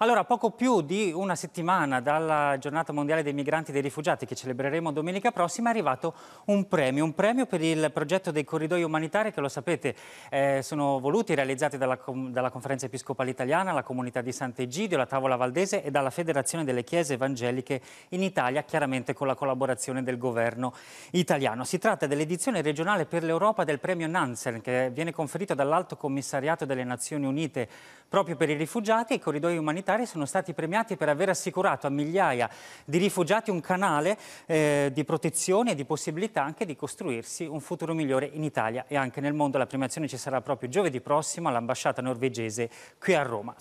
Allora, poco più di una settimana dalla giornata mondiale dei migranti e dei rifugiati che celebreremo domenica prossima è arrivato un premio, un premio per il progetto dei corridoi umanitari che lo sapete eh, sono voluti e realizzati dalla, dalla, Conferenza Episcopale Italiana, la Comunità di Sant'Egidio, la Tavola Valdese e dalla Federazione delle Chiese Evangeliche in Italia, chiaramente con la collaborazione del governo italiano. Si tratta dell'edizione regionale per l'Europa del premio Nansen che viene conferito dall'Alto Commissariato delle Nazioni Unite Proprio per i rifugiati i corridoi umanitari sono stati premiati per aver assicurato a migliaia di rifugiati un canale eh, di protezione e di possibilità anche di costruirsi un futuro migliore in Italia e anche nel mondo. La premiazione ci sarà proprio giovedì prossimo all'ambasciata norvegese qui a Roma.